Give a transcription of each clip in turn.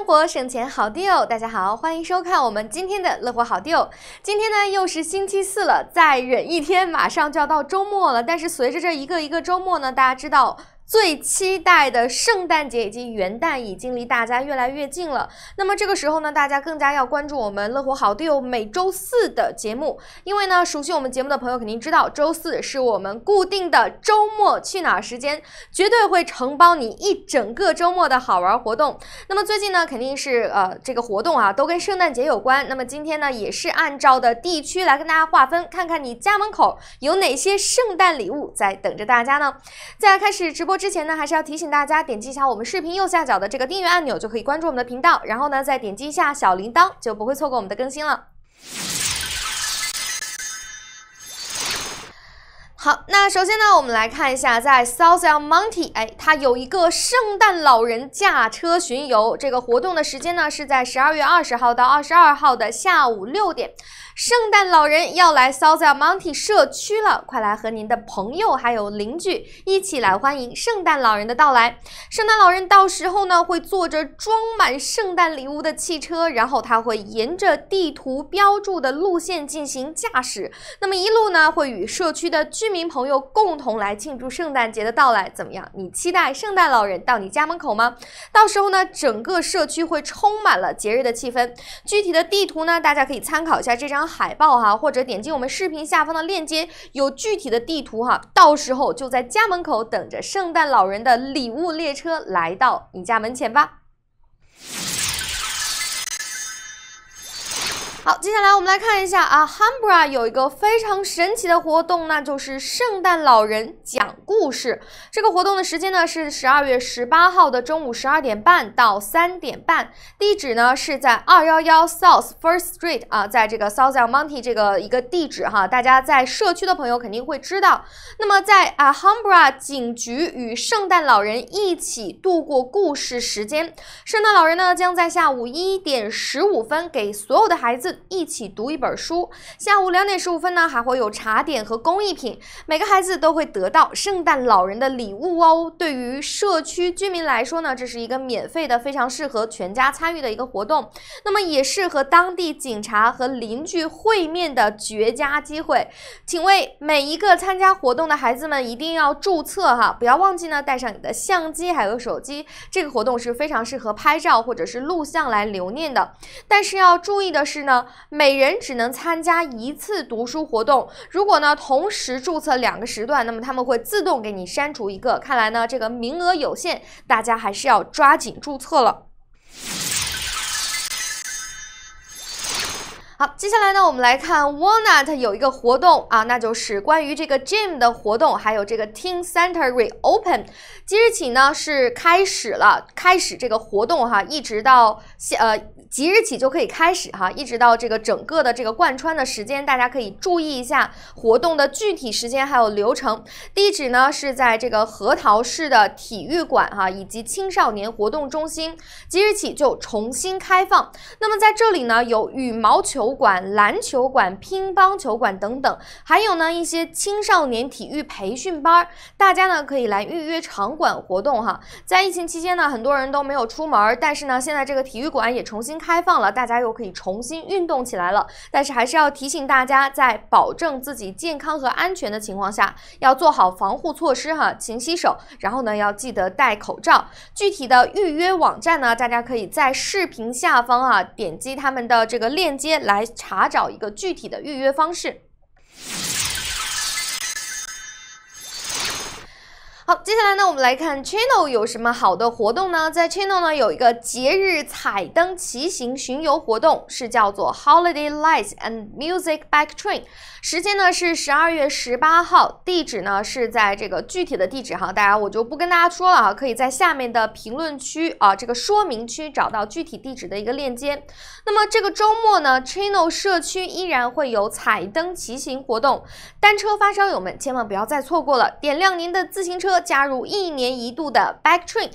生活省钱好 deal，大家好，欢迎收看我们今天的乐活好 deal。今天呢又是星期四了，再忍一天，马上就要到周末了。但是随着这一个一个周末呢，大家知道。最期待的圣诞节以及元旦已经离大家越来越近了。那么这个时候呢，大家更加要关注我们乐活好队友每周四的节目，因为呢，熟悉我们节目的朋友肯定知道，周四是我们固定的周末去哪儿时间，绝对会承包你一整个周末的好玩活动。那么最近呢，肯定是呃这个活动啊，都跟圣诞节有关。那么今天呢，也是按照的地区来跟大家划分，看看你家门口有哪些圣诞礼物在等着大家呢？在开始直播。之前呢，还是要提醒大家点击一下我们视频右下角的这个订阅按钮，就可以关注我们的频道。然后呢，再点击一下小铃铛，就不会错过我们的更新了。好，那首先呢，我们来看一下在 s o u t h l m o n t e 哎，它有一个圣诞老人驾车巡游这个活动的时间呢，是在十二月二十号到二十二号的下午六点。圣诞老人要来 s o u h a l m o u n t e 社区了，快来和您的朋友还有邻居一起来欢迎圣诞老人的到来。圣诞老人到时候呢会坐着装满圣诞礼物的汽车，然后他会沿着地图标注的路线进行驾驶，那么一路呢会与社区的居民朋友共同来庆祝圣诞节的到来。怎么样？你期待圣诞老人到你家门口吗？到时候呢整个社区会充满了节日的气氛。具体的地图呢大家可以参考一下这张。海报哈，或者点击我们视频下方的链接，有具体的地图哈，到时候就在家门口等着圣诞老人的礼物列车来到你家门前吧。好，接下来我们来看一下啊，Humbra 有一个非常神奇的活动，那就是圣诞老人讲故事。这个活动的时间呢是十二月十八号的中午十二点半到三点半，地址呢是在二幺幺 South First Street 啊，在这个 South Mountain 这个一个地址哈，大家在社区的朋友肯定会知道。那么在啊 Humbra 警局与圣诞老人一起度过故事时间，圣诞老人呢将在下午一点十五分给所有的孩子。一起读一本书。下午两点十五分呢，还会有茶点和工艺品，每个孩子都会得到圣诞老人的礼物哦。对于社区居民来说呢，这是一个免费的、非常适合全家参与的一个活动。那么也适合当地警察和邻居会面的绝佳机会。请为每一个参加活动的孩子们一定要注册哈，不要忘记呢，带上你的相机还有手机。这个活动是非常适合拍照或者是录像来留念的。但是要注意的是呢。每人只能参加一次读书活动。如果呢同时注册两个时段，那么他们会自动给你删除一个。看来呢这个名额有限，大家还是要抓紧注册了。好，接下来呢，我们来看 Walnut 有一个活动啊，那就是关于这个 gym 的活动，还有这个 Team Center Re Open，即日起呢是开始了，开始这个活动哈，一直到呃即日起就可以开始哈，一直到这个整个的这个贯穿的时间，大家可以注意一下活动的具体时间还有流程。地址呢是在这个核桃市的体育馆哈，以及青少年活动中心，即日起就重新开放。那么在这里呢，有羽毛球。馆、篮球馆、乒乓球馆等等，还有呢一些青少年体育培训班儿，大家呢可以来预约场馆活动哈。在疫情期间呢，很多人都没有出门，但是呢现在这个体育馆也重新开放了，大家又可以重新运动起来了。但是还是要提醒大家，在保证自己健康和安全的情况下，要做好防护措施哈，勤洗手，然后呢要记得戴口罩。具体的预约网站呢，大家可以在视频下方啊点击他们的这个链接来。来查找一个具体的预约方式。好，接下来呢，我们来看 Channel 有什么好的活动呢？在 Channel 呢有一个节日彩灯骑行巡游活动，是叫做 Holiday Lights and Music Bike Train。时间呢是十二月十八号，地址呢是在这个具体的地址哈，大家我就不跟大家说了啊，可以在下面的评论区啊这个说明区找到具体地址的一个链接。那么这个周末呢，Channel 社区依然会有彩灯骑行活动，单车发烧友们千万不要再错过了，点亮您的自行车。加入一年一度的 BackTrain。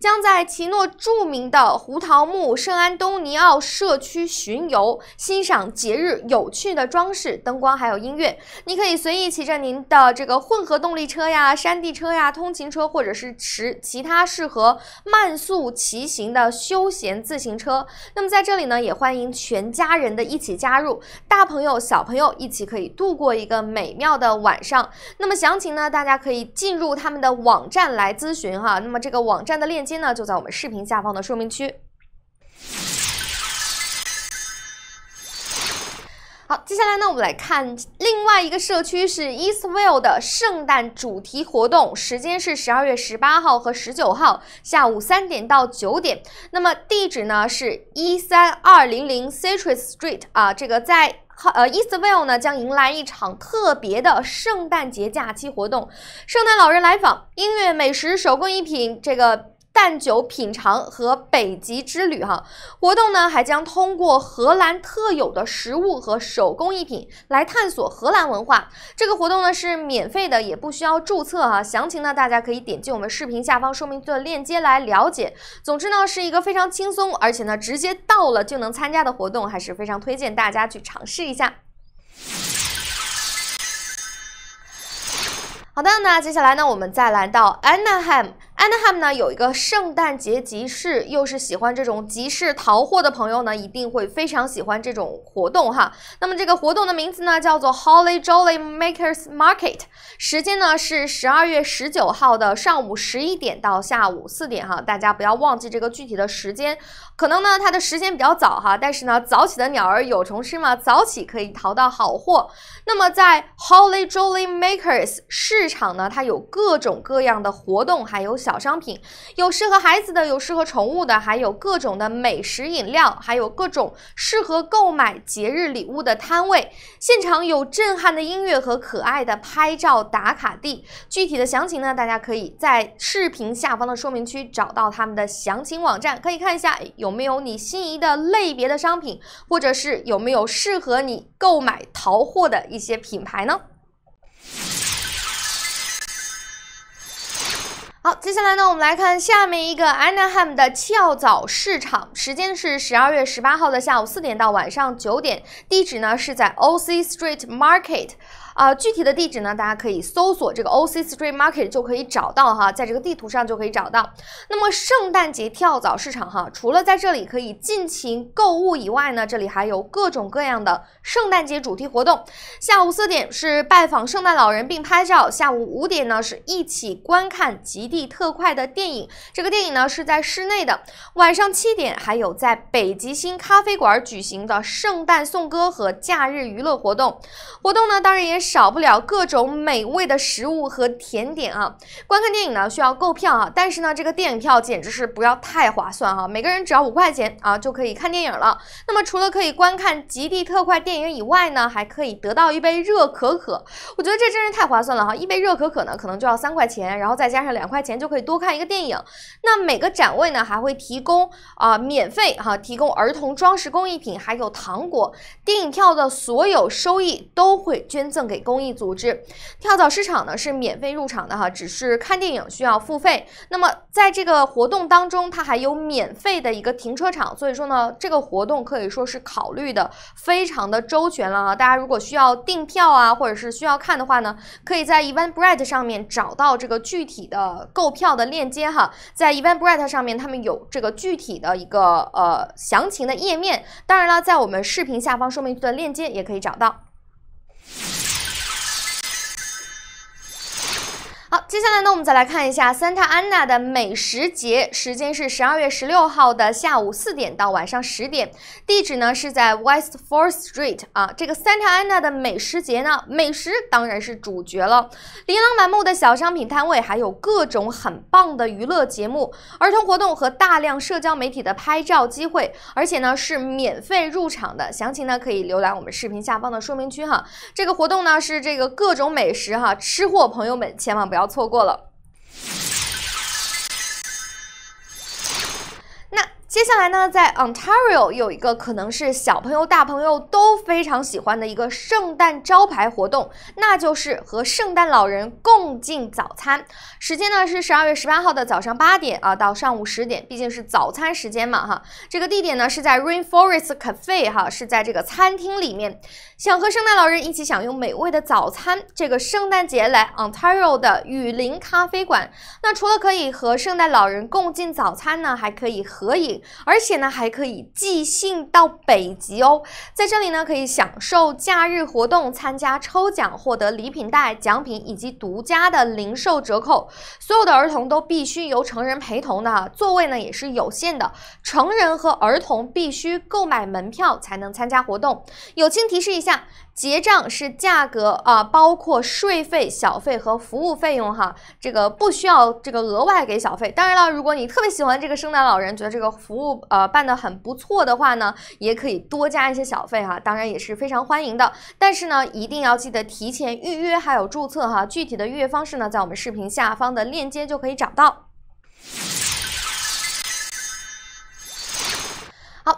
将在奇诺著名的胡桃木圣安东尼奥社区巡游，欣赏节日有趣的装饰、灯光还有音乐。你可以随意骑着您的这个混合动力车呀、山地车呀、通勤车，或者是持其他适合慢速骑行的休闲自行车。那么在这里呢，也欢迎全家人的一起加入，大朋友小朋友一起可以度过一个美妙的晚上。那么详情呢，大家可以进入他们的网站来咨询哈。那么这个网站的链接。今呢就在我们视频下方的说明区。好，接下来呢，我们来看另外一个社区是 Eastvale 的圣诞主题活动，时间是十二月十八号和十九号下午三点到九点。那么地址呢是一三二零零 Citrus Street 啊，这个在呃 Eastvale 呢将迎来一场特别的圣诞节假期活动，圣诞老人来访、音乐、美食、手工艺品这个。淡酒品尝和北极之旅，哈，活动呢还将通过荷兰特有的食物和手工艺品来探索荷兰文化。这个活动呢是免费的，也不需要注册啊。详情呢大家可以点击我们视频下方说明的链接来了解。总之呢是一个非常轻松，而且呢直接到了就能参加的活动，还是非常推荐大家去尝试一下。好的，那接下来呢我们再来到 Anneheim。安德汉呢有一个圣诞节集市，又是喜欢这种集市淘货的朋友呢，一定会非常喜欢这种活动哈。那么这个活动的名字呢叫做 Holly Jolly Makers Market，时间呢是十二月十九号的上午十一点到下午四点哈，大家不要忘记这个具体的时间。可能呢它的时间比较早哈，但是呢早起的鸟儿有虫吃嘛，早起可以淘到好货。那么在 Holly Jolly Makers 市场呢，它有各种各样的活动，还有小。小商品，有适合孩子的，有适合宠物的，还有各种的美食饮料，还有各种适合购买节日礼物的摊位。现场有震撼的音乐和可爱的拍照打卡地。具体的详情呢，大家可以在视频下方的说明区找到他们的详情网站，可以看一下有没有你心仪的类别的商品，或者是有没有适合你购买淘货的一些品牌呢？好，接下来呢，我们来看下面一个 Anaheim 的跳蚤市场，时间是十二月十八号的下午四点到晚上九点，地址呢是在 OC Street Market。啊，具体的地址呢？大家可以搜索这个 O C Street Market 就可以找到哈，在这个地图上就可以找到。那么圣诞节跳蚤市场哈，除了在这里可以尽情购物以外呢，这里还有各种各样的圣诞节主题活动。下午四点是拜访圣诞老人并拍照，下午五点呢是一起观看极地特快的电影，这个电影呢是在室内的。晚上七点还有在北极星咖啡馆举行的圣诞颂歌和假日娱乐活动，活动呢当然也是。少不了各种美味的食物和甜点啊！观看电影呢需要购票啊，但是呢这个电影票简直是不要太划算啊！每个人只要五块钱啊就可以看电影了。那么除了可以观看极地特快电影以外呢，还可以得到一杯热可可。我觉得这真是太划算了哈！一杯热可可呢可能就要三块钱，然后再加上两块钱就可以多看一个电影。那每个展位呢还会提供啊免费哈，提供儿童装饰工艺品还有糖果。电影票的所有收益都会捐赠。给公益组织，跳蚤市场呢是免费入场的哈，只是看电影需要付费。那么在这个活动当中，它还有免费的一个停车场，所以说呢，这个活动可以说是考虑的非常的周全了啊。大家如果需要订票啊，或者是需要看的话呢，可以在 Eventbrite 上面找到这个具体的购票的链接哈，在 Eventbrite 上面他们有这个具体的一个呃详情的页面，当然了，在我们视频下方说明的链接也可以找到。接下来呢，我们再来看一下三塔安娜的美食节，时间是十二月十六号的下午四点到晚上十点，地址呢是在 West Fourth Street 啊。这个三塔安娜的美食节呢，美食当然是主角了，琳琅满目的小商品摊位，还有各种很棒的娱乐节目、儿童活动和大量社交媒体的拍照机会，而且呢是免费入场的。详情呢可以浏览我们视频下方的说明区哈。这个活动呢是这个各种美食哈，吃货朋友们千万不要错。错过了。接下来呢，在 Ontario 有一个可能是小朋友大朋友都非常喜欢的一个圣诞招牌活动，那就是和圣诞老人共进早餐。时间呢是十二月十八号的早上八点啊，到上午十点，毕竟是早餐时间嘛哈。这个地点呢是在 Rainforest Cafe 哈，是在这个餐厅里面，想和圣诞老人一起享用美味的早餐。这个圣诞节来 Ontario 的雨林咖啡馆，那除了可以和圣诞老人共进早餐呢，还可以合影。而且呢，还可以寄信到北极哦。在这里呢，可以享受假日活动，参加抽奖，获得礼品袋、奖品以及独家的零售折扣。所有的儿童都必须由成人陪同的，座位呢也是有限的。成人和儿童必须购买门票才能参加活动。友情提示一下，结账是价格啊，包括税费、小费和服务费用哈。这个不需要这个额外给小费。当然了，如果你特别喜欢这个圣诞老人，觉得这个。服务呃办的很不错的话呢，也可以多加一些小费哈，当然也是非常欢迎的。但是呢，一定要记得提前预约还有注册哈，具体的预约方式呢，在我们视频下方的链接就可以找到。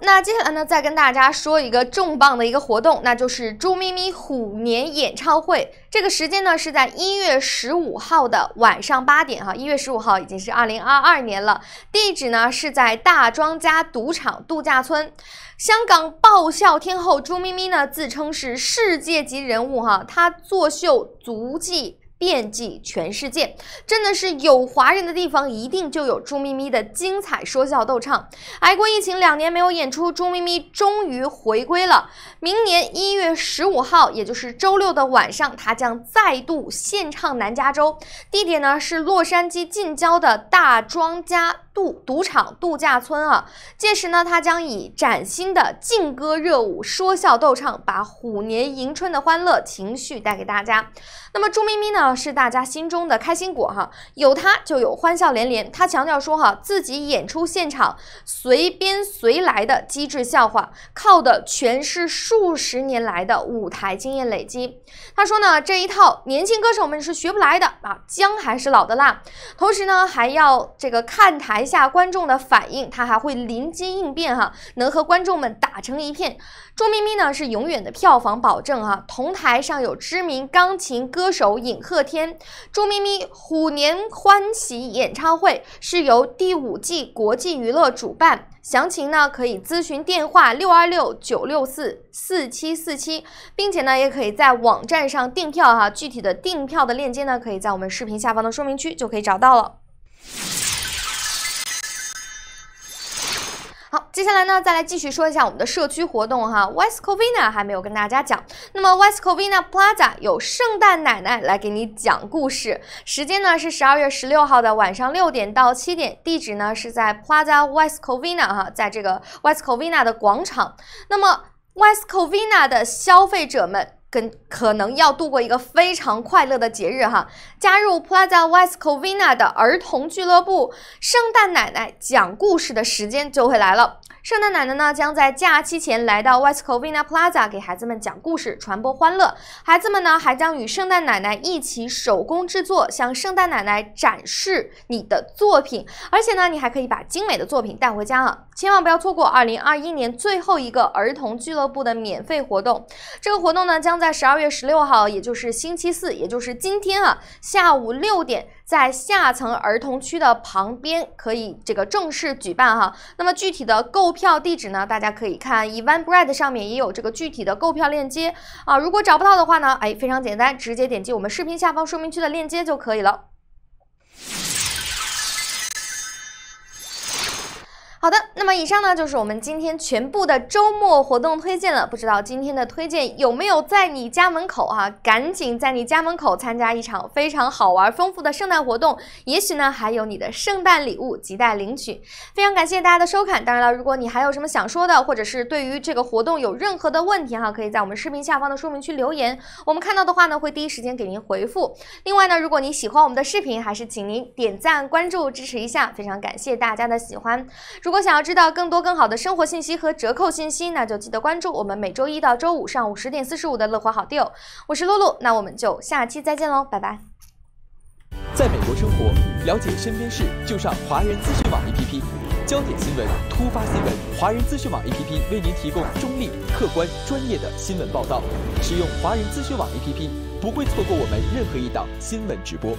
那接下来呢，再跟大家说一个重磅的一个活动，那就是朱咪咪虎年演唱会。这个时间呢是在一月十五号的晚上八点哈，一月十五号已经是二零二二年了。地址呢是在大庄家赌场度假村。香港爆笑天后朱咪咪呢自称是世界级人物哈，她作秀足迹。遍及全世界，真的是有华人的地方，一定就有朱咪咪的精彩说笑逗唱。挨过疫情两年没有演出，朱咪咪终于回归了。明年一月十五号，也就是周六的晚上，他将再度献唱南加州，地点呢是洛杉矶近郊的大庄家。度赌场度假村啊，届时呢，他将以崭新的劲歌热舞、说笑逗唱，把虎年迎春的欢乐情绪带给大家。那么朱咪咪呢，是大家心中的开心果哈，有他就有欢笑连连。他强调说哈，自己演出现场随编随来的机智笑话，靠的全是数十年来的舞台经验累积。他说呢，这一套年轻歌手们是学不来的啊，姜还是老的辣。同时呢，还要这个看台。下观众的反应，他还会临机应变哈，能和观众们打成一片。猪咪咪呢是永远的票房保证哈。同台上有知名钢琴歌手尹鹤天。猪咪咪虎年欢喜演唱会是由第五季国际娱乐主办，详情呢可以咨询电话六二六九六四四七四七，并且呢也可以在网站上订票哈。具体的订票的链接呢可以在我们视频下方的说明区就可以找到了。接下来呢，再来继续说一下我们的社区活动哈。West Covina 还没有跟大家讲，那么 West Covina Plaza 有圣诞奶奶来给你讲故事，时间呢是十二月十六号的晚上六点到七点，地址呢是在 Plaza West Covina 哈，在这个 West Covina 的广场。那么 West Covina 的消费者们。跟可能要度过一个非常快乐的节日哈，加入 Plaza West Covina 的儿童俱乐部，圣诞奶奶讲故事的时间就会来了。圣诞奶奶呢将在假期前来到 West Covina Plaza 给孩子们讲故事，传播欢乐。孩子们呢还将与圣诞奶奶一起手工制作，向圣诞奶奶展示你的作品，而且呢你还可以把精美的作品带回家啊！千万不要错过2021年最后一个儿童俱乐部的免费活动，这个活动呢将在。在十二月十六号，也就是星期四，也就是今天啊，下午六点，在下层儿童区的旁边可以这个正式举办哈。那么具体的购票地址呢，大家可以看 Evan b r e a t 上面也有这个具体的购票链接啊。如果找不到的话呢，哎，非常简单，直接点击我们视频下方说明区的链接就可以了。好的，那么以上呢就是我们今天全部的周末活动推荐了。不知道今天的推荐有没有在你家门口啊？赶紧在你家门口参加一场非常好玩、丰富的圣诞活动，也许呢还有你的圣诞礼物亟待领取。非常感谢大家的收看。当然了，如果你还有什么想说的，或者是对于这个活动有任何的问题哈，可以在我们视频下方的说明区留言，我们看到的话呢会第一时间给您回复。另外呢，如果你喜欢我们的视频，还是请您点赞、关注、支持一下，非常感谢大家的喜欢。如如果想要知道更多更好的生活信息和折扣信息，那就记得关注我们每周一到周五上午十点四十五的《乐活好 deal》，我是露露，那我们就下期再见喽，拜拜。在美国生活，了解身边事，就上华人资讯网 APP。焦点新闻、突发新闻，华人资讯网 APP 为您提供中立、客观、专业的新闻报道。使用华人资讯网 APP，不会错过我们任何一档新闻直播。